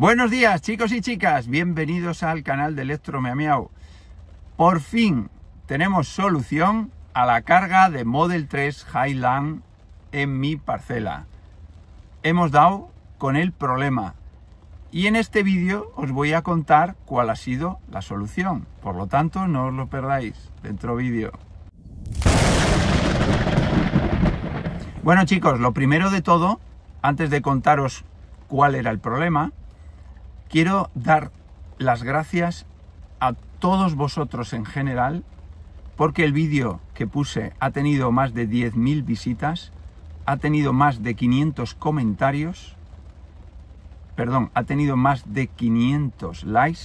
Buenos días chicos y chicas, bienvenidos al canal de Electro Por fin tenemos solución a la carga de Model 3 Highland en mi parcela. Hemos dado con el problema y en este vídeo os voy a contar cuál ha sido la solución. Por lo tanto, no os lo perdáis dentro vídeo. Bueno chicos, lo primero de todo, antes de contaros cuál era el problema, Quiero dar las gracias a todos vosotros en general porque el vídeo que puse ha tenido más de 10.000 visitas, ha tenido más de 500 comentarios, perdón, ha tenido más de 500 likes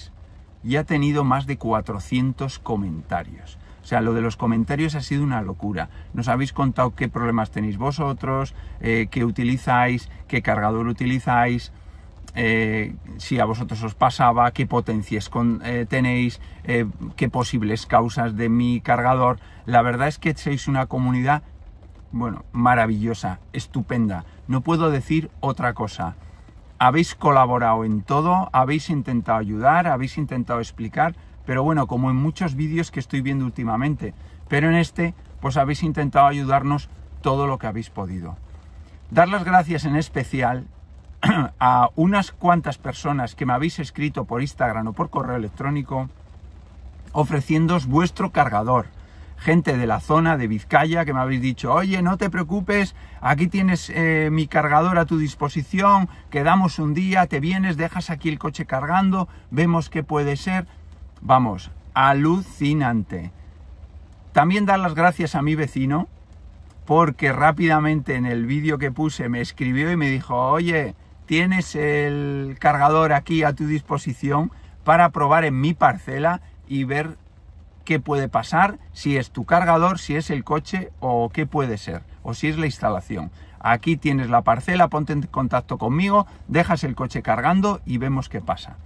y ha tenido más de 400 comentarios. O sea, lo de los comentarios ha sido una locura. Nos habéis contado qué problemas tenéis vosotros, eh, qué utilizáis, qué cargador utilizáis, eh, si a vosotros os pasaba, qué potencias eh, tenéis, eh, qué posibles causas de mi cargador. La verdad es que sois una comunidad, bueno, maravillosa, estupenda. No puedo decir otra cosa. Habéis colaborado en todo, habéis intentado ayudar, habéis intentado explicar, pero bueno, como en muchos vídeos que estoy viendo últimamente, pero en este, pues habéis intentado ayudarnos todo lo que habéis podido. Dar las gracias en especial a unas cuantas personas que me habéis escrito por Instagram o por correo electrónico ofreciéndoos vuestro cargador. Gente de la zona de Vizcaya que me habéis dicho, oye, no te preocupes, aquí tienes eh, mi cargador a tu disposición, quedamos un día, te vienes, dejas aquí el coche cargando, vemos qué puede ser. Vamos, alucinante. También dar las gracias a mi vecino, porque rápidamente en el vídeo que puse me escribió y me dijo, oye, tienes el cargador aquí a tu disposición para probar en mi parcela y ver qué puede pasar, si es tu cargador, si es el coche o qué puede ser, o si es la instalación. Aquí tienes la parcela, ponte en contacto conmigo, dejas el coche cargando y vemos qué pasa.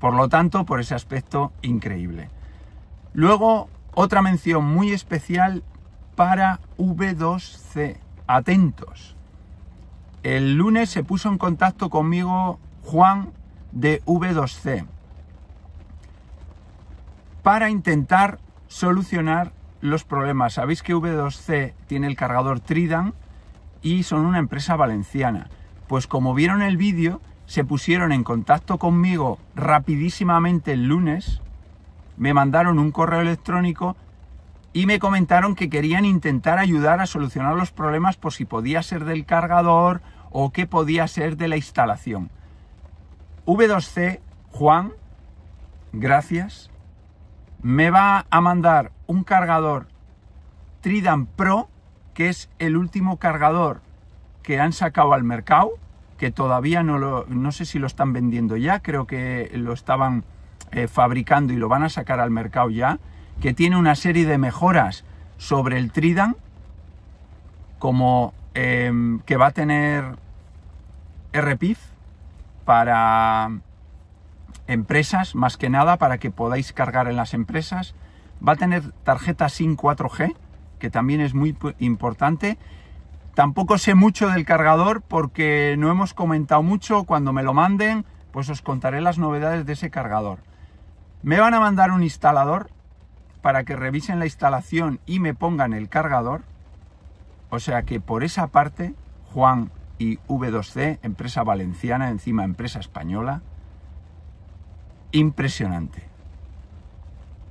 Por lo tanto, por ese aspecto, increíble. Luego, otra mención muy especial para V2C. Atentos el lunes se puso en contacto conmigo Juan de V2C para intentar solucionar los problemas. Sabéis que V2C tiene el cargador Tridan y son una empresa valenciana. Pues como vieron el vídeo, se pusieron en contacto conmigo rapidísimamente el lunes, me mandaron un correo electrónico y me comentaron que querían intentar ayudar a solucionar los problemas por si podía ser del cargador, o qué podía ser de la instalación. V2C, Juan, gracias, me va a mandar un cargador Tridam Pro, que es el último cargador que han sacado al mercado, que todavía no lo, no sé si lo están vendiendo ya, creo que lo estaban eh, fabricando y lo van a sacar al mercado ya, que tiene una serie de mejoras sobre el Tridan, como em, que va a tener RPIF para empresas, más que nada, para que podáis cargar en las empresas. Va a tener tarjeta SIM 4G, que también es muy importante. Tampoco sé mucho del cargador porque no hemos comentado mucho. Cuando me lo manden, pues os contaré las novedades de ese cargador. Me van a mandar un instalador para que revisen la instalación y me pongan el cargador. O sea que por esa parte, Juan, y V2C, empresa valenciana, encima empresa española. Impresionante.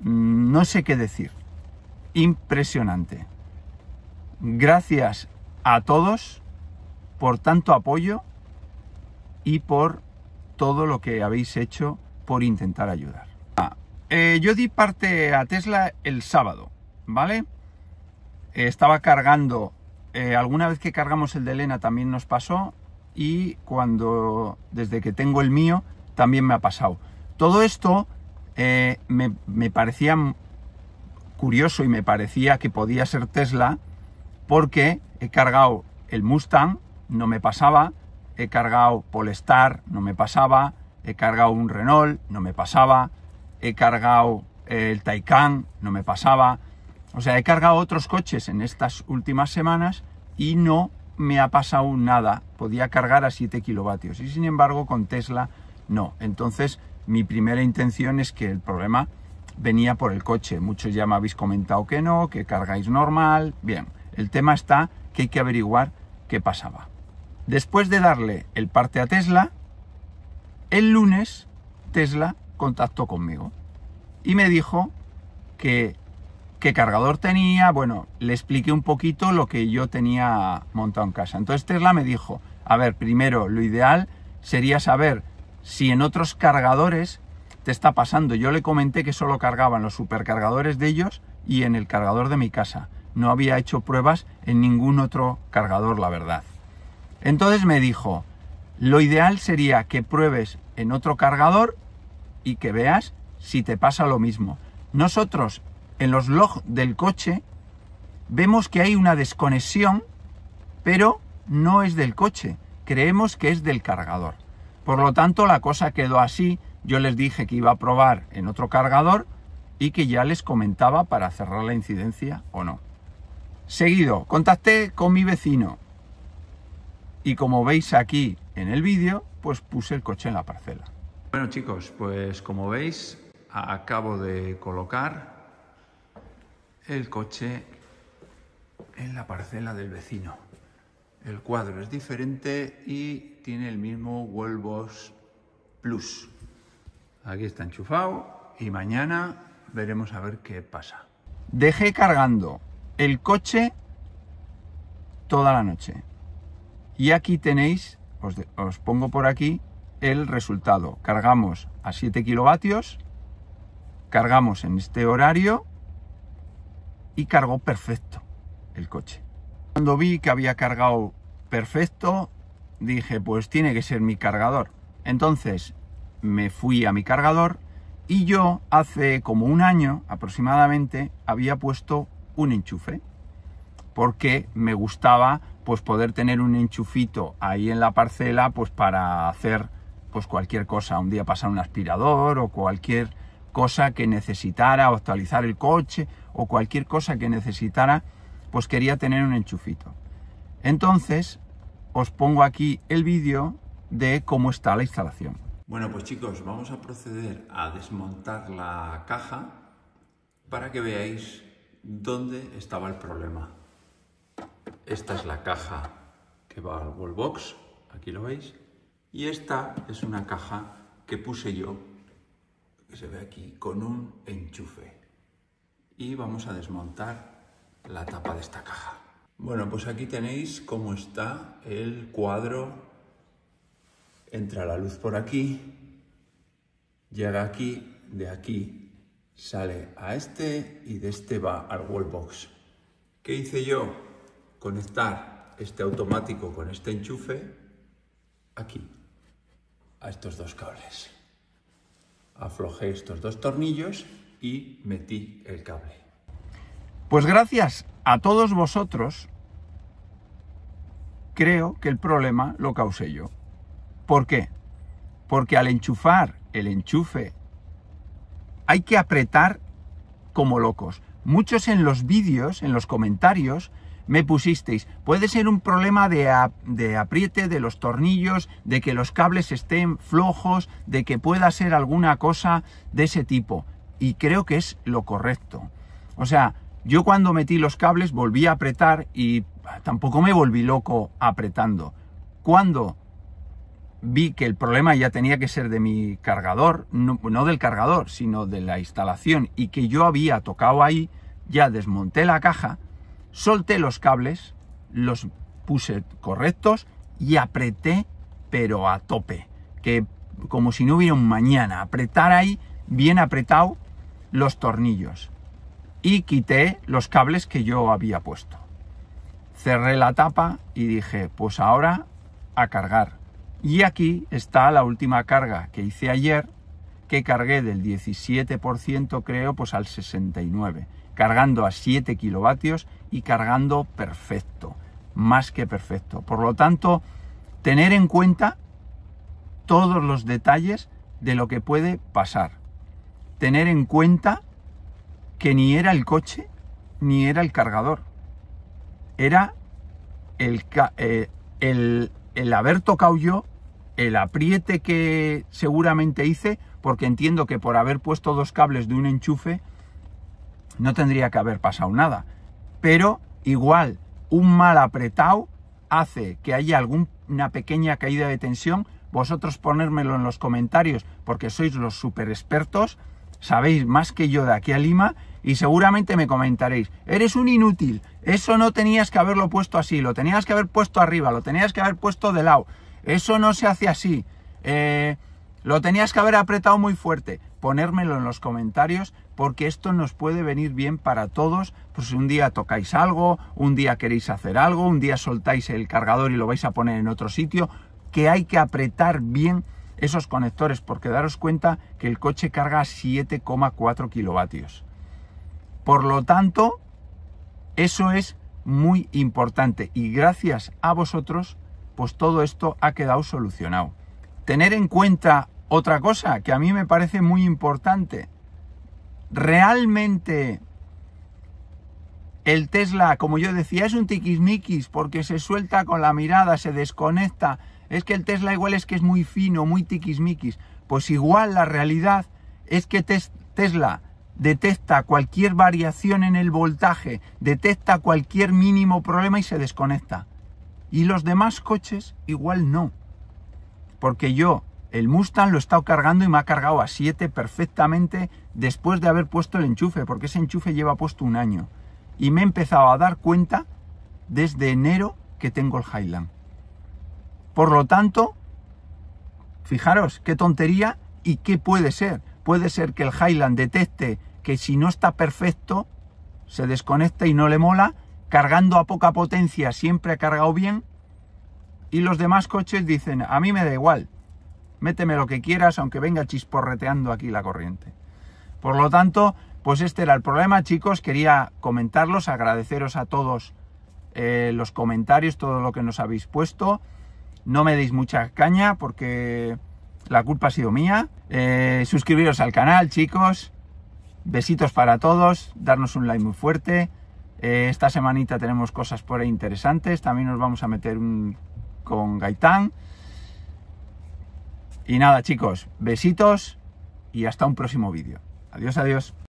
No sé qué decir. Impresionante. Gracias a todos por tanto apoyo y por todo lo que habéis hecho por intentar ayudar. Ah, eh, yo di parte a Tesla el sábado, ¿vale? estaba cargando eh, alguna vez que cargamos el de Elena también nos pasó y cuando desde que tengo el mío también me ha pasado. Todo esto eh, me, me parecía curioso y me parecía que podía ser Tesla porque he cargado el Mustang, no me pasaba, he cargado Polestar, no me pasaba, he cargado un Renault, no me pasaba, he cargado eh, el Taycan, no me pasaba. O sea, he cargado otros coches en estas últimas semanas y no me ha pasado nada. Podía cargar a 7 kilovatios y sin embargo con Tesla no. Entonces mi primera intención es que el problema venía por el coche. Muchos ya me habéis comentado que no, que cargáis normal. Bien, el tema está que hay que averiguar qué pasaba. Después de darle el parte a Tesla, el lunes Tesla contactó conmigo y me dijo que qué cargador tenía, bueno, le expliqué un poquito lo que yo tenía montado en casa. Entonces Tesla me dijo, a ver, primero, lo ideal sería saber si en otros cargadores te está pasando. Yo le comenté que solo cargaban los supercargadores de ellos y en el cargador de mi casa. No había hecho pruebas en ningún otro cargador, la verdad. Entonces me dijo, lo ideal sería que pruebes en otro cargador y que veas si te pasa lo mismo. Nosotros en los logs del coche, vemos que hay una desconexión, pero no es del coche, creemos que es del cargador. Por lo tanto, la cosa quedó así. Yo les dije que iba a probar en otro cargador y que ya les comentaba para cerrar la incidencia o no. Seguido, contacté con mi vecino y como veis aquí en el vídeo, pues puse el coche en la parcela. Bueno chicos, pues como veis, acabo de colocar el coche en la parcela del vecino. El cuadro es diferente y tiene el mismo Wallbox Plus. Aquí está enchufado y mañana veremos a ver qué pasa. Dejé cargando el coche toda la noche. Y aquí tenéis, os, os pongo por aquí, el resultado. Cargamos a 7 kilovatios, cargamos en este horario y cargó perfecto el coche. Cuando vi que había cargado perfecto, dije, pues tiene que ser mi cargador. Entonces me fui a mi cargador y yo hace como un año aproximadamente había puesto un enchufe porque me gustaba pues poder tener un enchufito ahí en la parcela pues para hacer pues cualquier cosa, un día pasar un aspirador o cualquier cosa que necesitara o actualizar el coche o cualquier cosa que necesitara, pues quería tener un enchufito. Entonces, os pongo aquí el vídeo de cómo está la instalación. Bueno, pues chicos, vamos a proceder a desmontar la caja para que veáis dónde estaba el problema. Esta es la caja que va al wallbox, aquí lo veis, y esta es una caja que puse yo, que se ve aquí, con un enchufe y vamos a desmontar la tapa de esta caja. Bueno, pues aquí tenéis cómo está el cuadro. Entra la luz por aquí, llega aquí, de aquí sale a este y de este va al wallbox. ¿Qué hice yo? Conectar este automático con este enchufe aquí, a estos dos cables. Aflojé estos dos tornillos y metí el cable. Pues gracias a todos vosotros, creo que el problema lo causé yo. ¿Por qué? Porque al enchufar el enchufe hay que apretar como locos. Muchos en los vídeos, en los comentarios, me pusisteis, puede ser un problema de, de, apriete de los tornillos, de que los cables estén flojos, de que pueda ser alguna cosa de ese tipo y creo que es lo correcto. O sea, yo cuando metí los cables volví a apretar y tampoco me volví loco apretando. Cuando vi que el problema ya tenía que ser de mi cargador, no, del cargador, sino de la instalación y que yo había tocado ahí, ya desmonté la caja, solté los cables, los puse correctos y apreté pero a tope, que como si no hubiera un mañana, apretar ahí bien apretado los tornillos y quité los cables que yo había puesto. Cerré la tapa y dije, pues ahora a cargar. Y aquí está la última carga que hice ayer, que cargué del 17% creo pues al 69%, cargando a 7 kilovatios y cargando perfecto, más que perfecto. Por lo tanto, tener en cuenta todos los detalles de lo que puede pasar tener en cuenta que ni era el coche ni era el cargador. Era el, eh, el, el haber tocado yo, el apriete que seguramente hice, porque entiendo que por haber puesto dos cables de un enchufe no tendría que haber pasado nada. Pero igual, un mal apretado hace que haya alguna pequeña caída de tensión. Vosotros ponérmelo en los comentarios porque sois los super expertos sabéis más que yo de aquí a Lima y seguramente me comentaréis, eres un inútil, eso no tenías que haberlo puesto así, lo tenías que haber puesto arriba, lo tenías que haber puesto de lado, eso no se hace así, eh, lo tenías que haber apretado muy fuerte, ponérmelo en los comentarios porque esto nos puede venir bien para todos, pues un día tocáis algo, un día queréis hacer algo, un día soltáis el cargador y lo vais a poner en otro sitio, que hay que apretar bien esos conectores, porque daros cuenta que el coche carga 7,4 kilovatios. Por lo tanto, eso es muy importante y gracias a vosotros, pues todo esto ha quedado solucionado. Tener en cuenta otra cosa que a mí me parece muy importante. Realmente el Tesla, como yo decía, es un tiquismiquis porque se suelta con la mirada, se desconecta, es que el Tesla igual es que es muy fino, muy tiquismiquis. Pues igual la realidad es que Tesla detecta cualquier variación en el voltaje, detecta cualquier mínimo problema y se desconecta. Y los demás coches igual no. Porque yo, el Mustang lo he estado cargando y me ha cargado a 7 perfectamente después de haber puesto el enchufe, porque ese enchufe lleva puesto un año. Y me he empezado a dar cuenta desde enero que tengo el Highland. Por lo tanto, fijaros qué tontería y qué puede ser. Puede ser que el Highland detecte que si no está perfecto, se desconecta y no le mola, cargando a poca potencia siempre ha cargado bien, y los demás coches dicen, a mí me da igual, méteme lo que quieras, aunque venga chisporreteando aquí la corriente. Por lo tanto, pues este era el problema, chicos, quería comentarlos, agradeceros a todos eh, los comentarios, todo lo que nos habéis puesto no me deis mucha caña porque la culpa ha sido mía. Eh, suscribiros al canal, chicos. Besitos para todos, darnos un like muy fuerte. Eh, esta semanita tenemos cosas por ahí interesantes. También nos vamos a meter un... con Gaitán. Y nada, chicos, besitos y hasta un próximo vídeo. Adiós, adiós.